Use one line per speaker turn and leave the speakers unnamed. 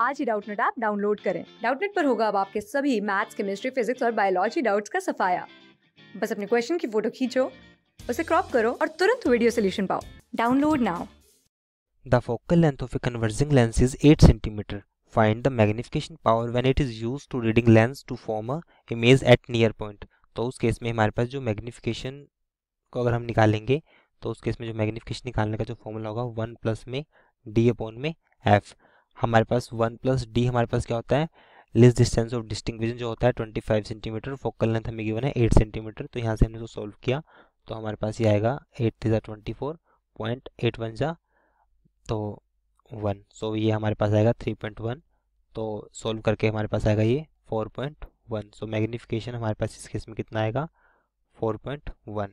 आज ही Doubtnut app download करें डाउटनेट पर होगा अब आपके सभी मैथ्स केमिस्ट्री फिजिक्स और बायोलॉजी डाउट्स का सफाया बस अपने क्वेश्चन की फोटो खींचो उसे क्रॉप करो और तुरंत वीडियो सोल्यूशन पाओ download now
the focal length of a converging lens is 8 centimetre find the magnification power when it is used to reading lens to form a image at near point तो उस case में हमारे पास जो magnification को अगर हम निकालेंगे तो उस केस में जो मैग्निफिकेशन निकालने का जो फॉर्मूला होगा वन प्लस में डी अपॉन में एफ हमारे पास वन प्लस डी हमारे पास क्या होता है लेस डिस्टेंस ऑफ डिस्टिंग जो होता है twenty five centimetre focal length हमें गिवन है एट सेंटीमीटर तो यहाँ से हमने जो तो सॉल्व किया तो हमारे पास ये आएगा eight three twenty four point eight one ज़ा तो वन सो so ये हमारे पास आएगा थ्री पॉइंट वन तो सॉल्व करके हमारे पास आएगा ये four point one so magnification हमारे पास इस केस में कितना आएगा फोर पॉइंट वन